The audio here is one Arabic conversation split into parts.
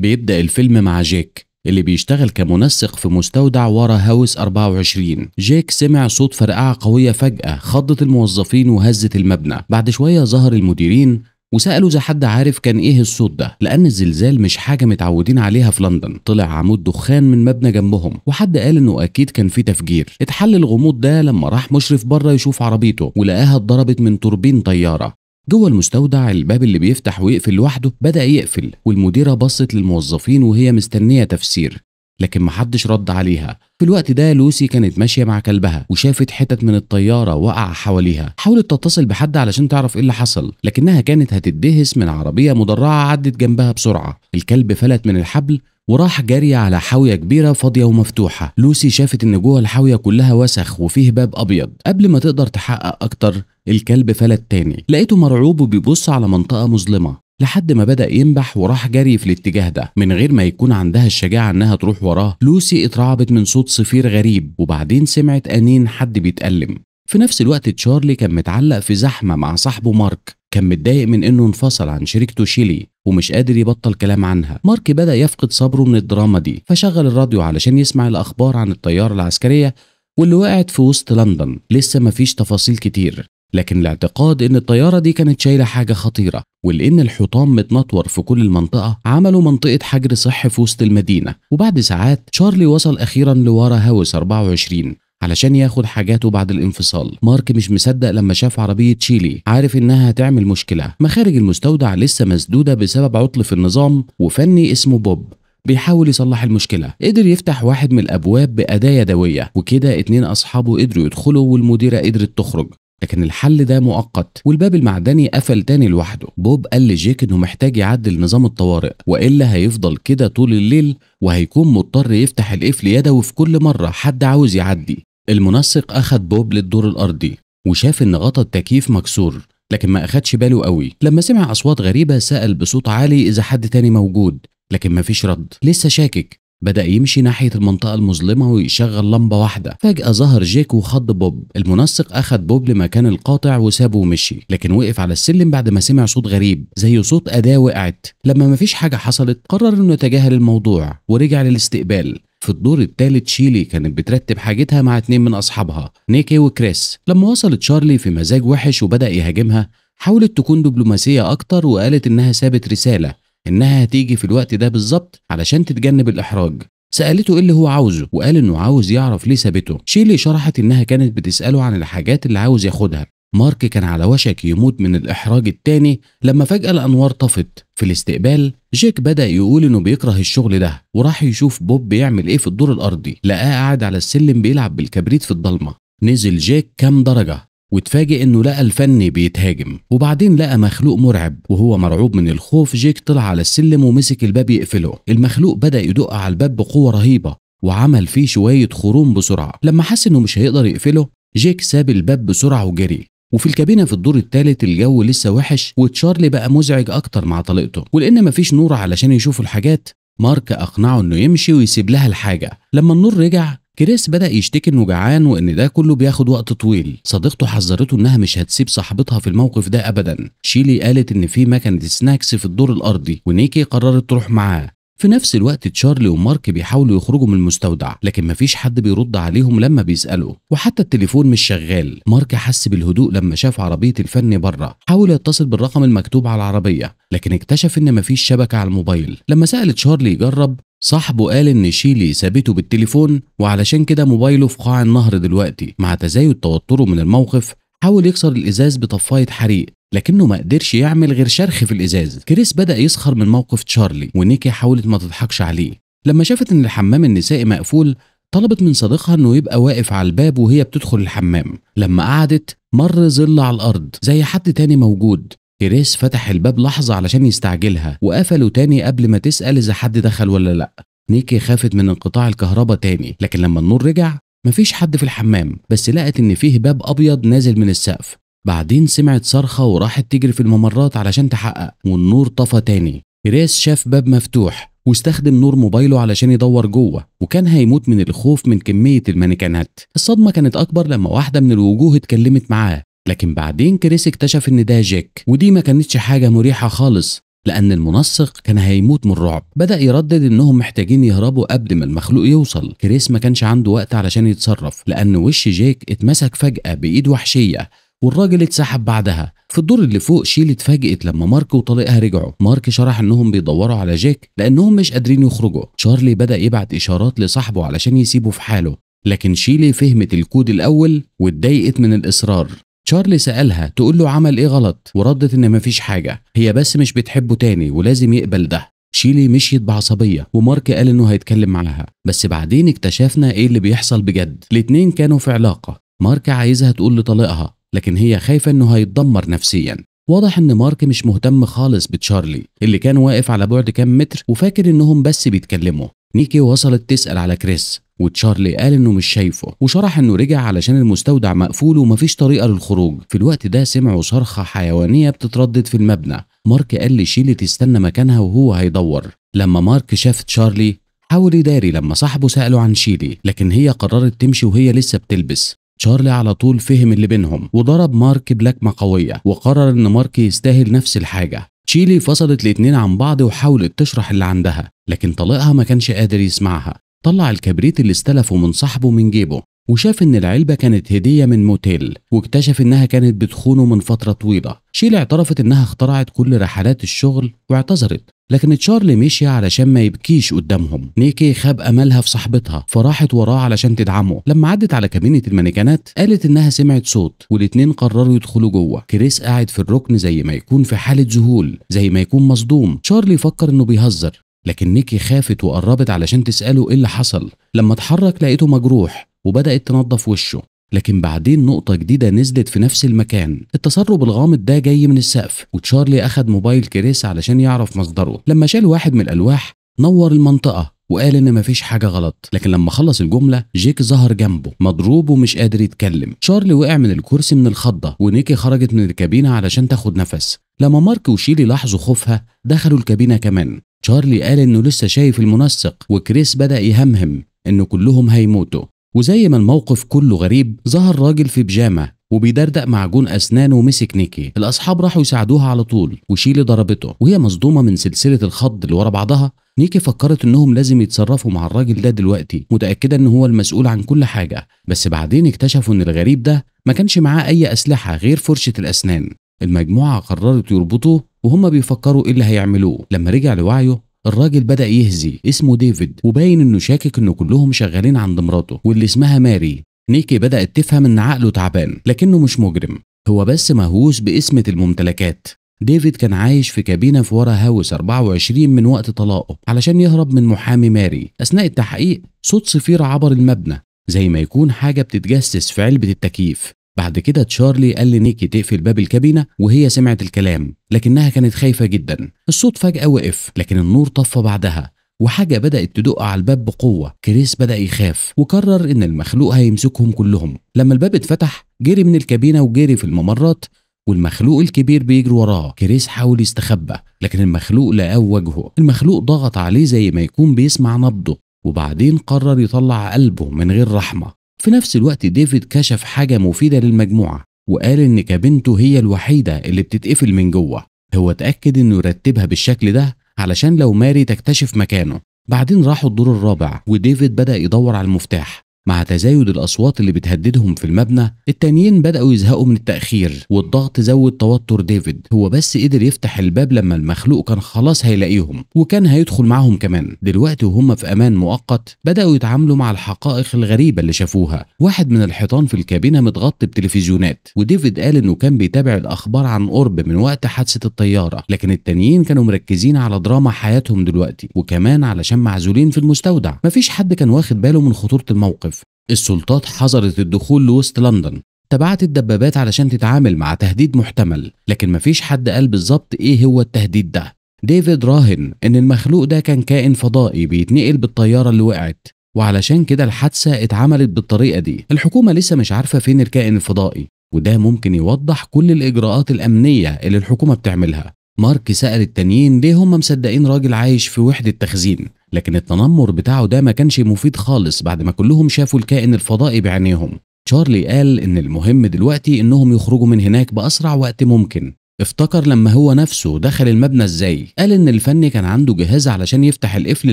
بيبدأ الفيلم مع جيك اللي بيشتغل كمنسق في مستودع ورا هاوس 24 جيك سمع صوت فرقعة قوية فجأة خضت الموظفين وهزت المبنى بعد شوية ظهر المديرين وسألوا إذا حد عارف كان إيه الصوت ده لأن الزلزال مش حاجة متعودين عليها في لندن طلع عمود دخان من مبنى جنبهم وحد قال إنه أكيد كان في تفجير اتحل الغموض ده لما راح مشرف بره يشوف عربيته ولقاها اتضربت من توربين طيارة جوه المستودع الباب اللي بيفتح ويقفل لوحده بدأ يقفل والمديرة بصت للموظفين وهي مستنية تفسير لكن محدش رد عليها في الوقت ده لوسي كانت ماشية مع كلبها وشافت حتت من الطيارة وقع حواليها حاولت تتصل بحد علشان تعرف ايه اللي حصل لكنها كانت هتدهس من عربية مدرعة عدت جنبها بسرعة الكلب فلت من الحبل وراح جري على حاوية كبيرة فاضية ومفتوحة لوسي شافت ان جوه الحاوية كلها وسخ وفيه باب ابيض قبل ما تقدر تحقق اكتر الكلب فلت تاني لقيته مرعوب وبيبص على منطقة مظلمة لحد ما بدأ ينبح وراح جري في الاتجاه ده من غير ما يكون عندها الشجاعة إنها تروح وراه لوسي اترعبت من صوت صفير غريب وبعدين سمعت أنين حد بيتألم في نفس الوقت تشارلي كان متعلق في زحمة مع صاحبه مارك كان متضايق من انه انفصل عن شريكته شيلي ومش قادر يبطل كلام عنها مارك بدا يفقد صبره من الدراما دي فشغل الراديو علشان يسمع الاخبار عن الطياره العسكريه واللي وقعت في وسط لندن لسه مفيش تفاصيل كتير لكن الاعتقاد ان الطياره دي كانت شايله حاجه خطيره ولان الحطام متنطور في كل المنطقه عملوا منطقه حجر صحي في وسط المدينه وبعد ساعات شارلي وصل اخيرا لورا هاوس 24 علشان ياخد حاجاته بعد الانفصال مارك مش مصدق لما شاف عربية تشيلي عارف انها هتعمل مشكلة مخارج المستودع لسه مسدودة بسبب عطل في النظام وفني اسمه بوب بيحاول يصلح المشكلة قدر يفتح واحد من الأبواب بأداة يدوية وكده اتنين أصحابه قدروا يدخلوا والمديرة قدرت تخرج لكن الحل ده مؤقت والباب المعدني قفل تاني لوحده بوب قال لجيك انه محتاج يعدل نظام الطوارئ والا هيفضل كده طول الليل وهيكون مضطر يفتح القفل يدوي في كل مره حد عاوز يعدي المنسق أخد بوب للدور الأرضي وشاف إن غطا التكييف مكسور لكن ما أخدش باله قوي لما سمع أصوات غريبة سأل بصوت عالي إذا حد تاني موجود لكن مفيش رد لسه شاكك بدأ يمشي ناحية المنطقة المظلمة ويشغل لمبة واحدة فجأة ظهر جيك وخض بوب المنسق أخد بوب لمكان القاطع وسابه ومشي لكن وقف على السلم بعد ما سمع صوت غريب زي صوت أداة وقعت لما مفيش حاجة حصلت قرر إنه يتجاهل الموضوع ورجع للاستقبال في الدور الثالث شيلي كانت بترتب حاجتها مع اتنين من أصحابها نيكي وكريس لما وصلت شارلي في مزاج وحش وبدأ يهاجمها حاولت تكون دبلوماسية أكتر وقالت إنها سابت رسالة انها هتيجي في الوقت ده بالظبط علشان تتجنب الاحراج سالته ايه اللي هو عاوزه وقال انه عاوز يعرف ليه سابته شيلي شرحت انها كانت بتساله عن الحاجات اللي عاوز ياخدها مارك كان على وشك يموت من الإحراج التاني لما فجأة الأنوار طفت في الاستقبال جيك بدأ يقول إنه بيكره الشغل ده وراح يشوف بوب بيعمل إيه في الدور الأرضي لقاه قاعد على السلم بيلعب بالكبريت في الضلمة نزل جيك كام درجة واتفاجئ انه لقى الفني بيتهاجم وبعدين لقى مخلوق مرعب وهو مرعوب من الخوف جيك طلع على السلم ومسك الباب يقفله المخلوق بدا يدق على الباب بقوه رهيبه وعمل فيه شويه خروم بسرعه لما حس انه مش هيقدر يقفله جيك ساب الباب بسرعه وجري وفي الكابينه في الدور الثالث الجو لسه وحش وتشارلي بقى مزعج اكتر مع طليقته ولان مفيش نور علشان يشوفوا الحاجات مارك اقنعه انه يمشي ويسيب لها الحاجه لما النور رجع كريس بدأ يشتكي إنه جعان وإن ده كله بياخد وقت طويل، صديقته حذرته إنها مش هتسيب صاحبتها في الموقف ده أبدا، شيلي قالت إن في مكنة سناكس في الدور الأرضي ونيكي قررت تروح معاه، في نفس الوقت تشارلي ومارك بيحاولوا يخرجوا من المستودع لكن مفيش حد بيرد عليهم لما بيسألوا وحتى التليفون مش شغال مارك حس بالهدوء لما شاف عربية الفن بره حاول يتصل بالرقم المكتوب على العربية لكن اكتشف ان مفيش شبكة على الموبايل لما سأل تشارلي يجرب صاحبه قال ان شيلي سابته بالتليفون وعلشان كده موبايله في قاع النهر دلوقتي مع تزايد توتره من الموقف حاول يكسر الازاز بطفايه حريق لكنه ما قدرش يعمل غير شرخ في الازاز كريس بدا يسخر من موقف تشارلي ونيكي حاولت ما تضحكش عليه لما شافت ان الحمام النسائي مقفول طلبت من صديقها انه يبقى واقف على الباب وهي بتدخل الحمام لما قعدت مر ظل على الارض زي حد تاني موجود كريس فتح الباب لحظة علشان يستعجلها وقفله تاني قبل ما تسأل إذا حد دخل ولا لأ نيكي خافت من انقطاع الكهرباء تاني لكن لما النور رجع مفيش حد في الحمام بس لقت إن فيه باب أبيض نازل من السقف بعدين سمعت صرخة وراحت تجري في الممرات علشان تحقق والنور طفى تاني كريس شاف باب مفتوح واستخدم نور موبايله علشان يدور جوه وكان هيموت من الخوف من كمية المانيكانات الصدمة كانت أكبر لما واحدة من الوجوه اتكلمت معاه لكن بعدين كريس اكتشف ان ده جاك ودي ما كانتش حاجة مريحة خالص لأن المنسق كان هيموت من الرعب بدأ يردد إنهم محتاجين يهربوا قبل ما المخلوق يوصل كريس ما كانش عنده وقت علشان يتصرف لأن وش جاك اتمسك فجأة بإيد وحشية والراجل اتسحب بعدها في الدور اللي فوق شيل اتفاجئت لما مارك وطليقها رجعوا مارك شرح انهم بيدوروا على جاك لانهم مش قادرين يخرجوا شارلي بدا يبعت اشارات لصاحبه علشان يسيبه في حاله لكن شيلي فهمت الكود الاول واتضايقت من الاصرار تشارلي سألها تقول له عمل إيه غلط وردت إن مفيش حاجة هي بس مش بتحبه تاني ولازم يقبل ده شيلي مشيت بعصبية ومارك قال إنه هيتكلم معاها بس بعدين اكتشفنا إيه اللي بيحصل بجد الاتنين كانوا في علاقة مارك عايزها تقول لطليقها لكن هي خايفة إنه هيتدمر نفسيا واضح ان مارك مش مهتم خالص بتشارلي اللي كان واقف على بعد كام متر وفاكر انهم بس بيتكلموا نيكي وصلت تسأل على كريس وتشارلي قال انه مش شايفه وشرح انه رجع علشان المستودع مقفول ومفيش طريقه للخروج في الوقت ده سمعوا صرخه حيوانيه بتتردد في المبنى مارك قال لشيلي تستنى مكانها وهو هيدور لما مارك شاف تشارلي حاول يداري لما صاحبه سأله عن شيلي لكن هي قررت تمشي وهي لسه بتلبس تشارلي على طول فهم اللي بينهم وضرب مارك بلكمة قوية وقرر ان مارك يستاهل نفس الحاجة تشيلي فصلت الاتنين عن بعض وحاولت تشرح اللي عندها لكن طليقها ما كانش قادر يسمعها طلع الكبريت اللي استلفه من صاحبه من جيبه وشاف ان العلبه كانت هديه من موتيل واكتشف انها كانت بتخونه من فتره طويله شيل اعترفت انها اخترعت كل رحلات الشغل واعتذرت لكن تشارلي مشي علشان ما يبكيش قدامهم نيكي خاب املها في صاحبتها فراحت وراه علشان تدعمه لما عدت على كابينه المانيكانات قالت انها سمعت صوت والاتنين قرروا يدخلوا جوه كريس قاعد في الركن زي ما يكون في حاله ذهول زي ما يكون مصدوم تشارلي فكر انه بيهزر لكن نيكي خافت وقربت علشان تسأله إيه اللي حصل لما اتحرك لقيته مجروح وبدأت تنظف وشه لكن بعدين نقطة جديدة نزلت في نفس المكان التسرب الغامض ده جاي من السقف وتشارلي أخد موبايل كريس علشان يعرف مصدره لما شال واحد من الألواح نور المنطقة وقال ان مفيش حاجه غلط لكن لما خلص الجمله جيك ظهر جنبه مضروب ومش قادر يتكلم شارلي وقع من الكرسي من الخضه ونيكي خرجت من الكابينه علشان تاخد نفس لما مارك وشيلي لاحظوا خوفها دخلوا الكابينه كمان تشارلي قال إنه لسه شايف المنسق وكريس بدأ يهمهم إنه كلهم هيموتوا وزي ما الموقف كله غريب ظهر راجل في بيجامة وبيدردق معجون اسنانه ومسك نيكي الاصحاب راحوا يساعدوها على طول وشيلي ضربته وهي مصدومه من سلسله الخض اللي ورا بعضها نيكي فكرت انهم لازم يتصرفوا مع الراجل ده دلوقتي متاكده ان هو المسؤول عن كل حاجه بس بعدين اكتشفوا ان الغريب ده ما كانش معاه اي اسلحه غير فرشه الاسنان المجموعه قررت يربطوه وهم بيفكروا ايه اللي هيعملوه لما رجع لوعيه الراجل بدأ يهزي اسمه ديفيد وباين انه شاكك انه كلهم شغالين عند مراته واللي اسمها ماري نيكي بدأت تفهم ان عقله تعبان لكنه مش مجرم هو بس مهووس باسمة الممتلكات ديفيد كان عايش في كابينة في ورا هاوس 24 من وقت طلاقه علشان يهرب من محامي ماري أثناء التحقيق صوت صفيرة عبر المبنى زي ما يكون حاجة بتتجسس في علبة التكييف بعد كده تشارلي قال لنيكي تقفل باب الكابينة وهي سمعت الكلام لكنها كانت خايفة جدا الصوت فجأة وقف لكن النور طفى بعدها وحاجة بدأت تدق على الباب بقوة كريس بدأ يخاف وقرر إن المخلوق هيمسكهم كلهم لما الباب اتفتح جري من الكابينة وجري في الممرات والمخلوق الكبير بيجري وراه كريس حاول يستخبى لكن المخلوق لقاه وجهه المخلوق ضغط عليه زي ما يكون بيسمع نبضه وبعدين قرر يطلع قلبه من غير رحمة في نفس الوقت ديفيد كشف حاجة مفيدة للمجموعة وقال إن كبنته هي الوحيدة اللي بتتقفل من جوه هو اتأكد إنه يرتبها بالشكل ده علشان لو ماري تكتشف مكانه بعدين راحوا الدور الرابع وديفيد بدأ يدور على المفتاح مع تزايد الأصوات اللي بتهددهم في المبنى التانيين بدأوا يزهقوا من التأخير والضغط زود توتر ديفيد هو بس قدر يفتح الباب لما المخلوق كان خلاص هيلاقيهم وكان هيدخل معاهم كمان دلوقتي وهم في أمان مؤقت بدأوا يتعاملوا مع الحقائق الغريبة اللي شافوها واحد من الحيطان في الكابينة متغطي بتلفزيونات وديفيد قال إنه كان بيتابع الأخبار عن قرب من وقت حادثة الطيارة لكن التانيين كانوا مركزين على دراما حياتهم دلوقتي وكمان علشان معزولين في المستودع مفيش حد كان واخد باله من خطورة الموقف السلطات حظرت الدخول لوسط لندن تبعت الدبابات علشان تتعامل مع تهديد محتمل لكن مفيش حد قال بالظبط ايه هو التهديد ده ديفيد راهن ان المخلوق ده كان كائن فضائي بيتنقل بالطياره اللي وقعت وعلشان كده الحادثه اتعملت بالطريقه دي الحكومه لسه مش عارفه فين الكائن الفضائي وده ممكن يوضح كل الاجراءات الامنيه اللي الحكومه بتعملها مارك سأل التانيين ليه هم مصدقين راجل عايش في وحدة تخزين لكن التنمر بتاعه ده ما كانش مفيد خالص بعد ما كلهم شافوا الكائن الفضائي بعينيهم تشارلي قال ان المهم دلوقتي انهم يخرجوا من هناك باسرع وقت ممكن افتكر لما هو نفسه دخل المبنى ازاي قال ان الفني كان عنده جهاز علشان يفتح القفل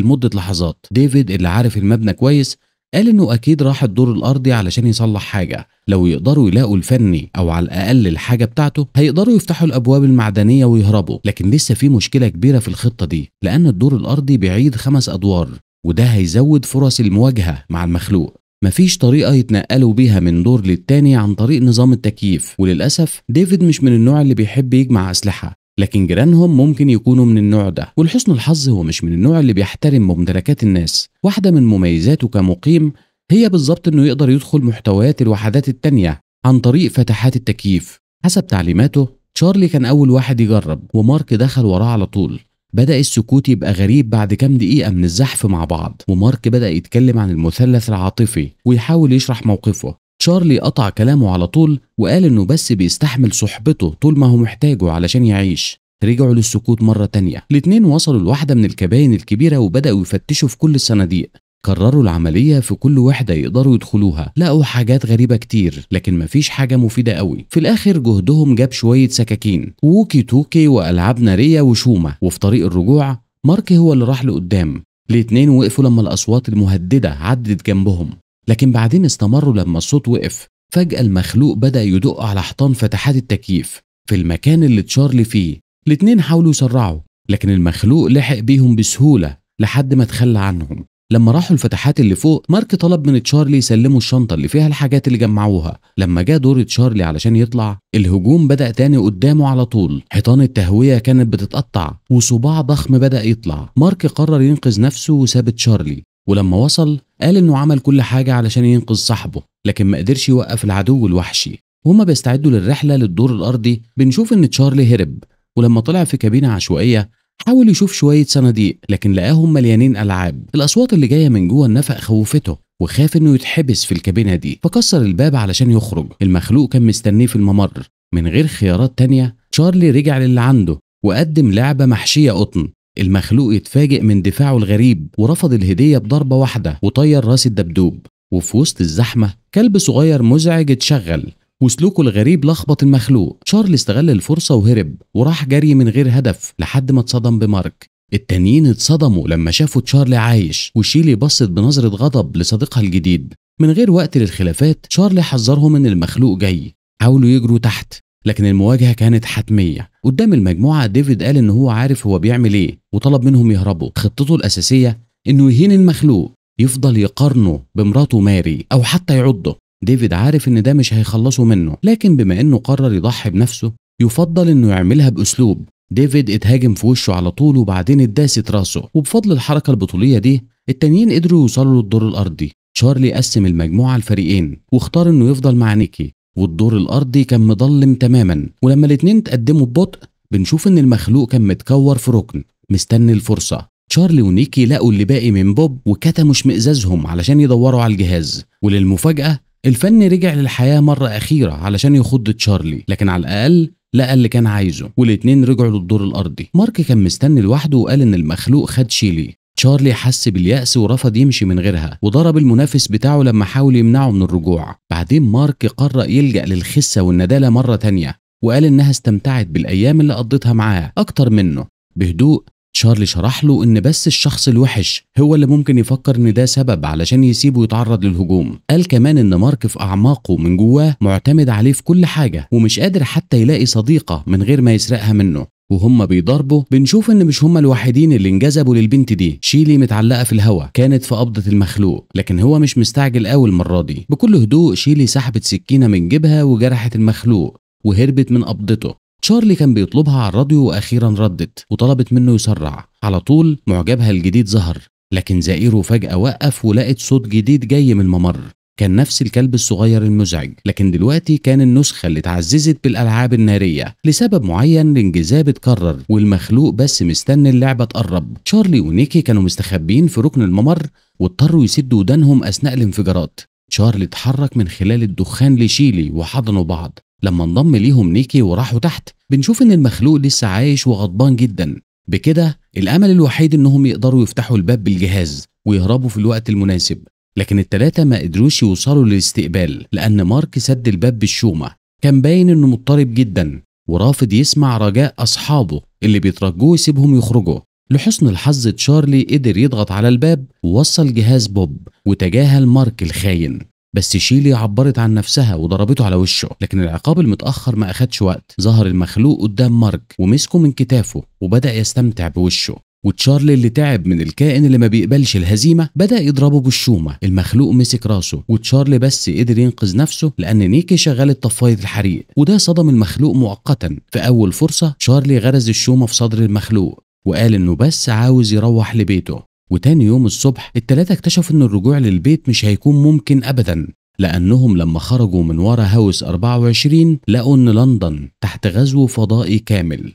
لمده لحظات ديفيد اللي عارف المبنى كويس قال انه اكيد راح الدور الارضي علشان يصلح حاجه لو يقدروا يلاقوا الفني او على الاقل الحاجه بتاعته هيقدروا يفتحوا الابواب المعدنيه ويهربوا لكن لسه في مشكله كبيره في الخطه دي لان الدور الارضي بعيد خمس ادوار وده هيزود فرص المواجهه مع المخلوق مفيش طريقة يتنقلوا بيها من دور للتاني عن طريق نظام التكييف وللأسف ديفيد مش من النوع اللي بيحب يجمع أسلحة لكن جيرانهم ممكن يكونوا من النوع ده ولحسن الحظ هو مش من النوع اللي بيحترم ممتلكات الناس واحدة من مميزاته كمقيم هي بالظبط انه يقدر يدخل محتويات الوحدات التانية عن طريق فتحات التكييف حسب تعليماته تشارلي كان أول واحد يجرب ومارك دخل وراه على طول بدأ السكوت يبقى غريب بعد كام دقيقة من الزحف مع بعض ومارك بدأ يتكلم عن المثلث العاطفي ويحاول يشرح موقفه شارلي قطع كلامه على طول وقال انه بس بيستحمل صحبته طول ما هو محتاجه علشان يعيش رجعوا للسكوت مرة تانية الاتنين وصلوا لواحدة من الكباين الكبيرة وبدأوا يفتشوا في كل الصناديق كرروا العملية في كل وحدة يقدروا يدخلوها لقوا حاجات غريبة كتير لكن مفيش حاجة مفيدة قوي في الآخر جهدهم جاب شوية سكاكين ووكي توكي وألعاب نارية وشومة وفي طريق الرجوع مارك هو اللي راح لقدام الاتنين وقفوا لما الأصوات المهددة عدت جنبهم لكن بعدين استمروا لما الصوت وقف فجأة المخلوق بدأ يدق على حيطان فتحات التكييف في المكان اللي تشارلي فيه الاتنين حاولوا يسرعوا لكن المخلوق لحق بيهم بسهولة لحد ما تخلى عنهم لما راحوا الفتحات اللي فوق مارك طلب من تشارلي يسلموا الشنطة اللي فيها الحاجات اللي جمعوها لما جاء دور تشارلي علشان يطلع الهجوم بدأ تاني قدامه على طول حيطان التهوية كانت بتتقطع وصباع ضخم بدأ يطلع مارك قرر ينقذ نفسه وساب تشارلي ولما وصل قال انه عمل كل حاجه علشان ينقذ صاحبه لكن ما قدرش يوقف العدو الوحشي وهما بيستعدوا للرحله للدور الارضي بنشوف ان تشارلي هرب ولما طلع في كابينه عشوائيه حاول يشوف شويه صناديق لكن لقاهم مليانين العاب الاصوات اللي جايه من جوه النفق خوفته وخاف انه يتحبس في الكابينه دي فكسر الباب علشان يخرج المخلوق كان مستنيه في الممر من غير خيارات تانية تشارلي رجع للي عنده وقدم لعبة محشية قطن المخلوق اتفاجئ من دفاعه الغريب ورفض الهدية بضربة واحدة وطير راس الدبدوب وفي وسط الزحمة كلب صغير مزعج اتشغل وسلوكه الغريب لخبط المخلوق شارل استغل الفرصة وهرب وراح جري من غير هدف لحد ما اتصدم بمارك التانيين اتصدموا لما شافوا تشارلي عايش وشيلي بصت بنظرة غضب لصديقها الجديد من غير وقت للخلافات شارل حذرهم ان المخلوق جاي حاولوا يجروا تحت لكن المواجهة كانت حتمية قدام المجموعة ديفيد قال إن هو عارف هو بيعمل إيه وطلب منهم يهربوا خطته الأساسية إنه يهين المخلوق يفضل يقارنه بمراته ماري أو حتى يعضه ديفيد عارف إن ده مش هيخلصه منه لكن بما إنه قرر يضحي بنفسه يفضل إنه يعملها بأسلوب ديفيد اتهاجم في وشه على طول وبعدين اتداست راسه وبفضل الحركة البطولية دي التانيين قدروا يوصلوا للدور الأرضي شارلي قسم المجموعة لفريقين واختار إنه يفضل مع نيكي والدور الارضي كان مضلم تماما ولما الاتنين تقدموا ببطء بنشوف ان المخلوق كان متكور في ركن مستني الفرصه تشارلي ونيكي لقوا اللي باقي من بوب وكتموا اشمئزازهم علشان يدوروا على الجهاز وللمفاجاه الفن رجع للحياه مره اخيره علشان يخض تشارلي لكن على الاقل لقى اللي كان عايزه والاتنين رجعوا للدور الارضي مارك كان مستني لوحده وقال ان المخلوق خد شيلي تشارلي حس باليأس ورفض يمشي من غيرها وضرب المنافس بتاعه لما حاول يمنعه من الرجوع بعدين مارك قرر يلجأ للخسة والندالة مرة تانية وقال إنها استمتعت بالأيام اللي قضيتها معاه أكتر منه بهدوء تشارلي شرح له إن بس الشخص الوحش هو اللي ممكن يفكر إن ده سبب علشان يسيبه يتعرض للهجوم قال كمان إن مارك في أعماقه من جواه معتمد عليه في كل حاجة ومش قادر حتى يلاقي صديقة من غير ما يسرقها منه وهم بيضربوا بنشوف ان مش هم الوحيدين اللي انجذبوا للبنت دي شيلي متعلقه في الهواء كانت في قبضه المخلوق لكن هو مش مستعجل قوي المره دي بكل هدوء شيلي سحبت سكينه من جيبها وجرحت المخلوق وهربت من قبضته تشارلي كان بيطلبها على الراديو واخيرا ردت وطلبت منه يسرع على طول معجبها الجديد ظهر لكن زئيره فجأة وقف ولقت صوت جديد جاي من الممر كان نفس الكلب الصغير المزعج لكن دلوقتي كان النسخة اللي اتعززت بالألعاب النارية لسبب معين الانجذاب اتكرر والمخلوق بس مستني اللعبة تقرب شارلي ونيكي كانوا مستخبين في ركن الممر واضطروا يسدوا ودانهم أثناء الانفجارات شارلي اتحرك من خلال الدخان لشيلي وحضنوا بعض لما انضم ليهم نيكي وراحوا تحت بنشوف ان المخلوق لسه عايش وغضبان جدا بكده الامل الوحيد انهم يقدروا يفتحوا الباب بالجهاز ويهربوا في الوقت المناسب لكن التلاتة ما قدروش يوصلوا للاستقبال لأن مارك سد الباب بالشومة كان باين إنه مضطرب جدا ورافض يسمع رجاء أصحابه اللي بيترجوه يسيبهم يخرجوا لحسن الحظ تشارلي قدر يضغط على الباب ووصل جهاز بوب وتجاهل مارك الخاين بس شيلي عبرت عن نفسها وضربته على وشه لكن العقاب المتأخر ما أخدش وقت ظهر المخلوق قدام مارك ومسكه من كتافه وبدأ يستمتع بوشه وتشارلي اللي تعب من الكائن اللي ما بيقبلش الهزيمه بدا يضربه بالشومه المخلوق مسك راسه وتشارلي بس قدر ينقذ نفسه لان نيكي شغلت طفايه الحريق وده صدم المخلوق مؤقتا في اول فرصه تشارلي غرز الشومه في صدر المخلوق وقال انه بس عاوز يروح لبيته وتاني يوم الصبح التلاتة اكتشفوا ان الرجوع للبيت مش هيكون ممكن ابدا لأنهم لما خرجوا من ورا هاوس 24 لقوا إن لندن تحت غزو فضائي كامل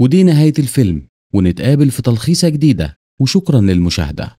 ودي نهاية الفيلم ونتقابل في تلخيصة جديدة وشكرا للمشاهدة